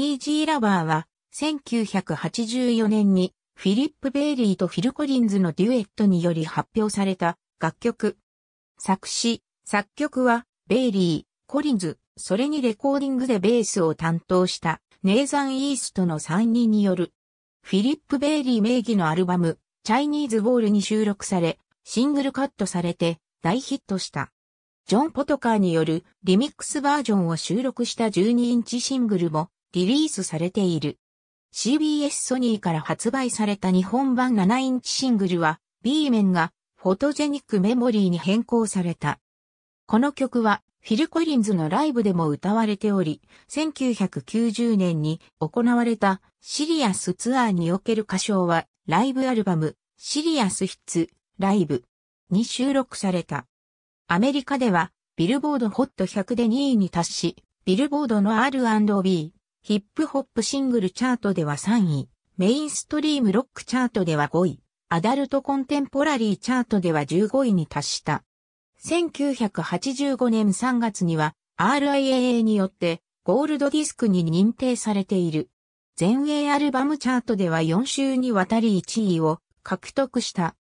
イージーラバーは、1984年に、フィリップ・ベイリーとフィル・コリンズのデュエットにより発表された楽曲。作詞、作曲は、ベイリー、コリンズ、それにレコーディングでベースを担当した、ネイザン・イーストの3人による。フィリップ・ベイリー名義のアルバム、チャイニーズ・ウォールに収録され、シングルカットされて大ヒットした。ジョン・ポトカーによるリミックスバージョンを収録した12インチシングルもリリースされている。CBS ソニーから発売された日本版7インチシングルは B 面がフォトジェニックメモリーに変更された。この曲はフィル・コリンズのライブでも歌われており、1990年に行われたシリアスツアーにおける歌唱はライブアルバムシリアスヒッツライブに収録された。アメリカではビルボードホット100で2位に達し、ビルボードの R&B ヒップホップシングルチャートでは3位、メインストリームロックチャートでは5位、アダルトコンテンポラリーチャートでは15位に達した。1985年3月には RIAA によってゴールドディスクに認定されている。全英アルバムチャートでは4週にわたり1位を獲得した。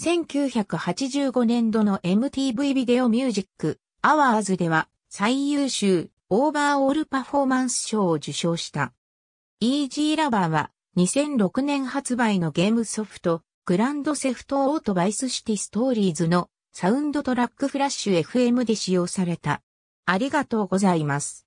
1985年度の MTV ビデオミュージックアワーズでは最優秀オーバーオールパフォーマンス賞を受賞した。Easy l o ラバーは2006年発売のゲームソフト、グランドセフトオートバイスシティストーリーズのサウンドトラックフラッシュ FM で使用された。ありがとうございます。